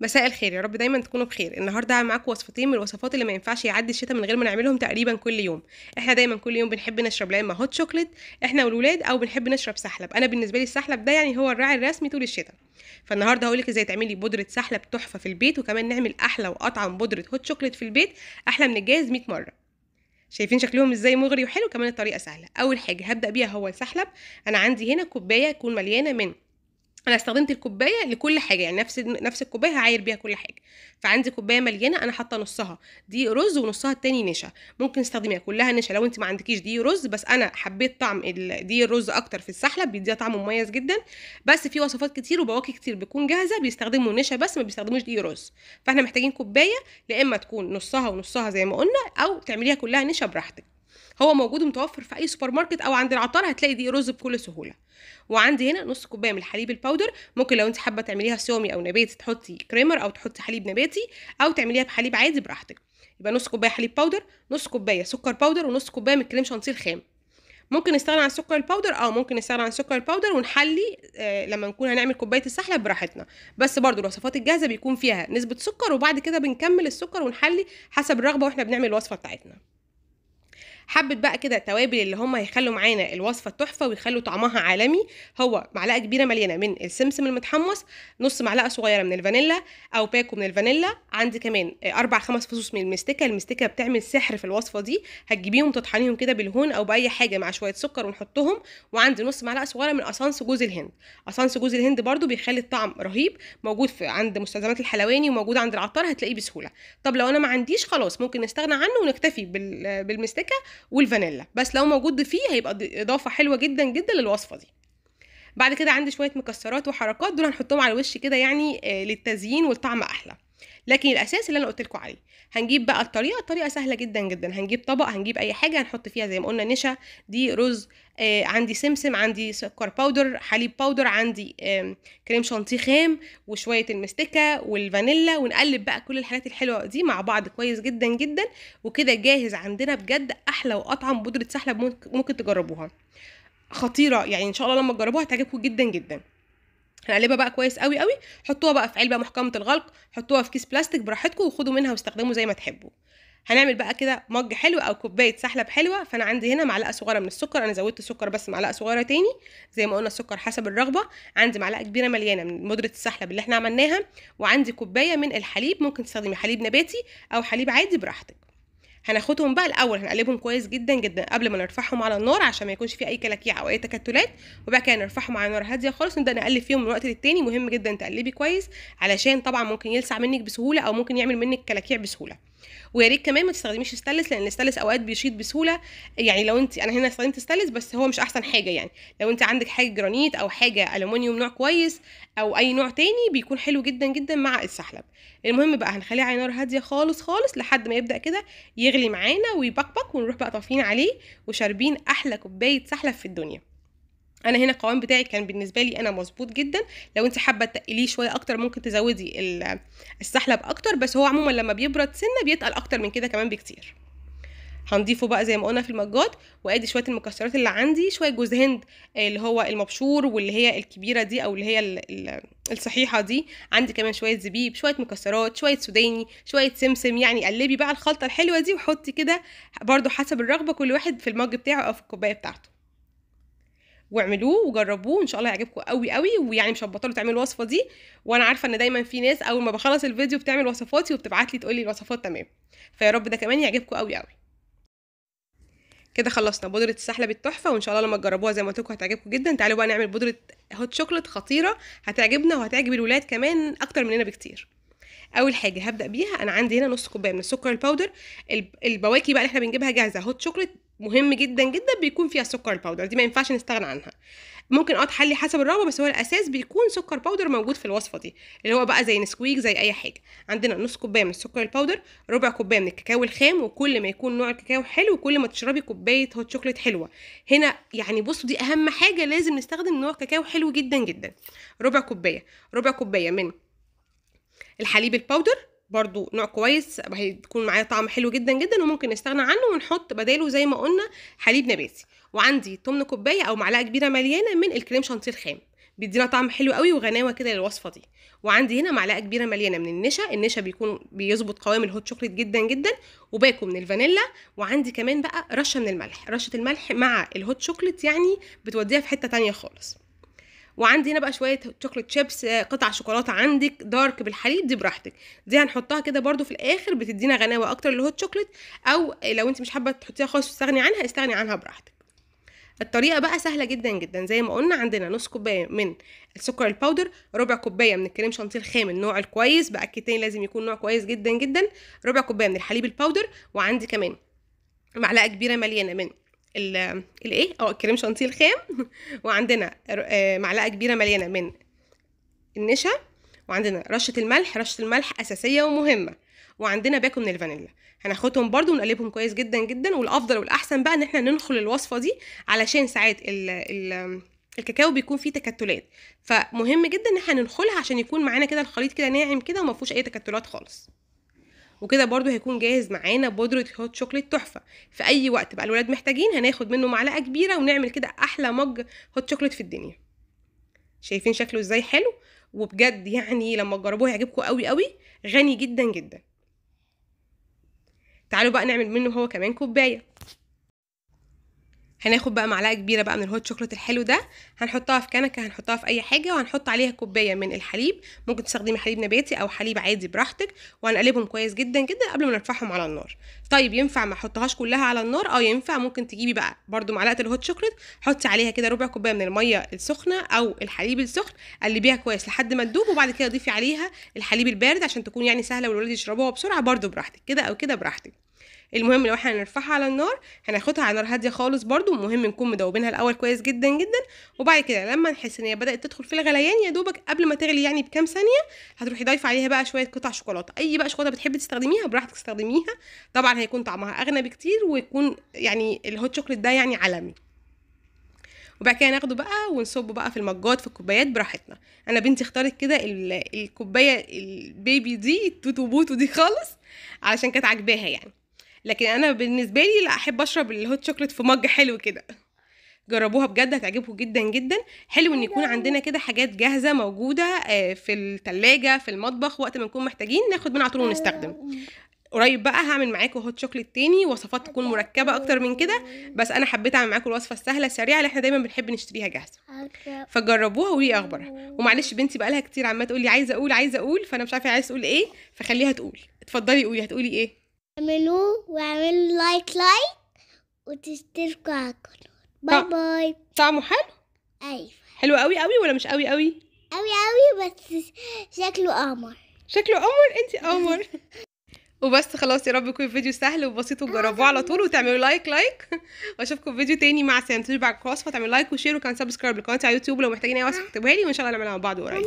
مساء الخير يا رب دايما تكونوا بخير النهارده هعمل معاكم وصفتين من الوصفات اللي ما ينفعش يعدي الشتاء من غير ما نعملهم تقريبا كل يوم احنا دايما كل يوم بنحب نشرب لا اما هوت شوكليت احنا والولاد او بنحب نشرب سحلب انا بالنسبه لي السحلب ده يعني هو الراعي الرسمي طول الشتاء فالنهارده هقول لك ازاي تعملي بودره سحلب تحفه في البيت وكمان نعمل احلى واطعم بودره هوت شوكليت في البيت احلى من الجاهز 100 مره شايفين شكلهم ازاي مغري وحلو كمان الطريقه سهله اول حاجه هبدا بيها هو السحلب انا عندي هنا كوبايه تكون مليانه من انا استخدمت الكوبايه لكل حاجه يعني نفس نفس الكوبايه هعاير بيها كل حاجه فعندي كوبايه مليانه انا حاطه نصها دي رز ونصها التاني نشا ممكن تستخدميها كلها نشا لو انت ما عندكيش دي رز بس انا حبيت طعم دي الرز اكتر في السحله بيديها طعم مميز جدا بس في وصفات كتير وبواكي كتير بتكون جاهزه بيستخدموا نشا بس ما بيستخدموش دي رز فاحنا محتاجين كوبايه يا اما تكون نصها ونصها زي ما قلنا او تعمليها كلها نشا براحتك هو موجود متوفر في اي سوبر ماركت او عند العطار هتلاقي دي رز بكل سهوله وعندي هنا نص كوبايه من الحليب الباودر ممكن لو انت حابه تعمليها صيامي او نباتي تحطي كريمر او تحطي حليب نباتي او تعمليها بحليب عادي براحتك يبقى نص كوبايه حليب باودر نص كوبايه سكر باودر ونص كوبايه من كريم شانتيه الخام ممكن نستغنى عن السكر الباودر اه ممكن نستغنى عن السكر الباودر ونحلي آه لما نكون هنعمل كوبايه السحلب براحتنا بس برضو الوصفات الجاهزه بيكون فيها نسبه سكر وبعد كده بنكمل السكر ونحلي حسب الرغبه واحنا بنعمل الوصفه بتاعتنا حبه بقى كده التوابل اللي هم هيخلوا معانا الوصفه تحفه ويخلوا طعمها عالمي هو معلقه كبيره مليانه من السمسم المتحمص نص معلقه صغيره من الفانيلا او باكو من الفانيلا عندي كمان اربع خمس فصوص من المستكه المستكه بتعمل سحر في الوصفه دي هتجيبيهم تطحنيهم كده بالهون او باي حاجه مع شويه سكر ونحطهم وعندي نص معلقه صغيره من اسانس جوز الهند اسانس جوز الهند برده بيخلي الطعم رهيب موجود في عند مستلزمات الحلواني وموجود عند العطار هتلاقيه بسهوله طب لو انا ما عنديش خلاص ممكن نستغنى عنه ونكتفي بالمستكه والفانيلا بس لو موجود فيه هيبقى اضافه حلوه جدا جدا للوصفه دي بعد كده عندي شويه مكسرات وحركات دول هنحطهم على الوش كده يعني آه، للتزيين والطعم احلى لكن الاساس اللي انا قلت لكم عليه هنجيب بقى الطريقه الطريقه سهله جدا جدا هنجيب طبق هنجيب اي حاجه هنحط فيها زي ما قلنا نشا دي رز آه عندي سمسم عندي سكر باودر حليب باودر عندي آه كريم شانتيه خام وشويه المستكه والفانيلا ونقلب بقى كل الحاجات الحلوه دي مع بعض كويس جدا جدا وكده جاهز عندنا بجد احلى واطعم بودره سحلب ممكن تجربوها خطيره يعني ان شاء الله لما تجربوها تعجبكم جدا جدا هنقلبها بقى كويس قوي قوي حطوها بقى في علبه محكمه الغلق حطوها في كيس بلاستيك براحتكم وخدوا منها واستخدموا زي ما تحبوا هنعمل بقى كده مج حلو او كوبايه سحلب حلوه فانا عندي هنا معلقه صغيره من السكر انا زودت السكر بس معلقه صغيره تاني زي ما قلنا السكر حسب الرغبه عندي معلقه كبيره مليانه من مدره السحلب اللي احنا عملناها وعندي كوبايه من الحليب ممكن تستخدمي حليب نباتي او حليب عادي براحتك هناخدهم بقى الاول هنقلبهم كويس جدا جدا قبل ما نرفعهم على النار عشان ما يكونش في اي كلاكيع او اي تكتلات وبعد كده نرفعهم على نار هاديه خالص نبدا نقلب فيهم من وقت للتاني مهم جدا تقلبي كويس علشان طبعا ممكن يلسع منك بسهوله او ممكن يعمل منك كلاكيع بسهوله ويا ريت كمان ما تستخدميش ستانلس لان الستانلس اوقات بيشيط بسهوله يعني لو انت انا هنا استخدمت ستانلس بس هو مش احسن حاجه يعني لو انت عندك حاجه جرانيت او حاجه الومنيوم نوع كويس او اي نوع تاني بيكون حلو جدا جدا مع السحلب المهم بقى هنخليه على نار هاديه خالص خالص لحد ما يبدا كده يغلي معانا ويبقبق ونروح بقى طافين عليه وشاربين احلى كوبايه سحلب في الدنيا انا هنا القوام بتاعي كان بالنسبه لي انا مظبوط جدا لو انت حابه تقليه شويه اكتر ممكن تزودي السحلب اكتر بس هو عموما لما بيبرد سنه بيتقل اكتر من كده كمان بكتير هنضيفه بقى زي ما قلنا في المجات وادي شويه المكسرات اللي عندي شويه جوز هند اللي هو المبشور واللي هي الكبيره دي او اللي هي الصحيحه دي عندي كمان شويه زبيب شويه مكسرات شويه سوداني شويه سمسم يعني قلبي بقى الخلطه الحلوه دي وحطي كده برده حسب الرغبه كل واحد في المج بتاعه او في الكوبايه بتاعته واعملوه وجربوه ان شاء الله هيعجبكم قوي قوي ويعني مش هتبطلوا تعملوا الوصفه دي وانا عارفه ان دايما في ناس اول ما بخلص الفيديو بتعمل وصفاتي وبتبعت لي تقول لي الوصفات تمام فيا رب ده كمان يعجبكم قوي قوي كده خلصنا بودرة السحلب التحفة وان شاء الله لما تجربوها زي ما قلت لكم هتعجبكم جدا تعالوا بقى نعمل بودرة هوت شوكليت خطيرة هتعجبنا وهتعجب الولاد كمان اكتر مننا بكتير اول حاجه هبدا بيها انا عندي هنا نص كوبايه من السكر الباودر البواكي بقى اللي احنا بنجيبها جاهزه هوت شوكليت مهم جدا جدا بيكون فيها السكر الباودر دي ما ينفعش نستغنى عنها ممكن اقعد آه حلي حسب الرغبه بس هو الاساس بيكون سكر باودر موجود في الوصفه دي اللي هو بقى زي نسكويك زي اي حاجه عندنا نص كوبايه من السكر الباودر ربع كوبايه من الكاكاو الخام وكل ما يكون نوع الكاكاو حلو كل ما تشربي كوبايه هوت شوكليت حلوه هنا يعني بصوا دي اهم حاجه لازم نستخدم نوع كاكاو حلو جدا جدا ربع كوبايه ربع كوبايه من الحليب الباودر برضو نوع كويس هيكون معايا طعم حلو جدا جدا وممكن نستغنى عنه ونحط بداله زي ما قلنا حليب نباتي وعندي تمن كوبايه او معلقه كبيره مليانه من الكريم شانتيه الخام بيدينا طعم حلو قوي وغناوه كده للوصفه دي وعندي هنا معلقه كبيره مليانه من النشا النشا بيكون بيظبط قوام الهوت شوكليت جدا جدا وباكو من الفانيلا وعندي كمان بقى رشه من الملح رشه الملح مع الهوت شوكليت يعني بتوديها في حته تانية خالص وعندي هنا بقى شويه شوكليت شيبس آه، قطع شوكولاته عندك دارك بالحليب دي براحتك دي هنحطها كده برده في الاخر بتدينا غناوه اكتر للهوت الشوكليت او لو انت مش حابه تحطيها خالص تستغني عنها استغني عنها براحتك الطريقه بقى سهله جدا جدا زي ما قلنا عندنا نص كوبايه من السكر الباودر ربع كوبايه من الكريم شانتيه الخام النوع الكويس باكد تاني لازم يكون نوع كويس جدا جدا ربع كوبايه من الحليب الباودر وعندي كمان معلقه كبيره مليانه من الايه اه الكريم شانتيه الخام وعندنا آه، معلقه كبيره مليانه من النشا وعندنا رشه الملح رشه الملح اساسيه ومهمه وعندنا باكو من الفانيلا هناخدهم برضو ونقلبهم كويس جدا جدا والافضل والاحسن بقى ان احنا ننخل الوصفه دي علشان ساعات ال ال الكاكاو بيكون فيه تكتلات فمهم جدا ان احنا ننخلها عشان يكون معانا كده الخليط كده ناعم كده وما فيهوش اي تكتلات خالص وكده برضو هيكون جاهز معانا بودرة هوت شوكليت تحفة في أي وقت بقى الولاد محتاجين هناخد منه معلقة كبيرة ونعمل كده أحلى مج هوت شوكليت في الدنيا شايفين شكله ازاي حلو وبجد يعني لما تجربوه هيعجبكم قوي قوي غني جدا جدا تعالوا بقى نعمل منه هو كمان كوبايه هناخد بقى معلقه كبيره بقى من الهوت شوكليت الحلو ده هنحطها في كنكه هنحطها في اي حاجه وهنحط عليها كوبايه من الحليب ممكن تستخدمي حليب نباتي او حليب عادي براحتك وهنقلبهم كويس جدا جدا قبل ما نرفعهم على النار طيب ينفع ما احطهاش كلها على النار اه ينفع ممكن تجيبي بقى برده معلقه الهوت شوكليت حطي عليها كده ربع كوبايه من الميه السخنه او الحليب السخن قلبيها كويس لحد ما تدوب وبعد كده ضيفي عليها الحليب البارد عشان تكون يعني سهله والولاد يشربوها بسرعه برده براحتك كده او كده براحتك المهم لو احنا هنرفعها على النار هناخدها على نار هاديه خالص برده مهم نكون مدوبينها الاول كويس جدا جدا وبعد كده لما نحس ان هي بدات تدخل في الغليان يا دوبك قبل ما تغلي يعني بكام ثانيه هتروحي ضايفه عليها بقى شويه قطع شوكولاته اي بقى شوكولاته بتحبي تستخدميها براحتك استخدميها طبعا هيكون طعمها اغنى بكتير ويكون يعني الهوت شوكليت ده يعني عالمي وبعد كده ناخده بقى ونصبه بقى في المجات في الكوبايات براحتنا انا بنتي اختارت كده الكوبايه البيبي دي التوتو بوتو دي خالص علشان كانت عاجباها يعني لكن انا بالنسبه لي لا احب اشرب الهوت شوكليت في مج حلو كده جربوها بجد هتعجبكم جدا جدا حلو ان يكون عندنا كده حاجات جاهزه موجوده آه، في التلاجة في المطبخ وقت ما نكون محتاجين ناخد منها على طول ونستخدم قريب بقى هعمل معاكم هوت شوكليت تاني وصفات تكون مركبه اكتر من كده بس انا حبيت اعمل معاكم الوصفه السهله السريعه اللي احنا دايما بنحب نشتريها جاهزه فجربوها وقولي اخبارها ومعلش بنتي بقى لها كتير عماله تقول لي عايزه اقول عايزه اقول فانا مش عارفه عايزه اقول ايه فخليها تقول اتفضلي قولي هتقولي ايه اعملوا واعملوا لايك لايك وتشتركوا على القناة باي باي طعمه حلو؟ ايوه حلو قوي قوي ولا مش قوي قوي؟ قوي قوي بس شكله قمر شكله قمر انت قمر وبس خلاص يا رب يكون الفيديو سهل وبسيط وتجربوه على طول وتعملوا لايك لايك واشوفكم في فيديو تاني مع سانتوش بعد على الكروس فتعملوا لايك وشير وكان سبسكرايب لقناتي على يوتيوب لو محتاجين اي وصفه اكتبوها لي وان شاء الله نعملها مع بعض قريب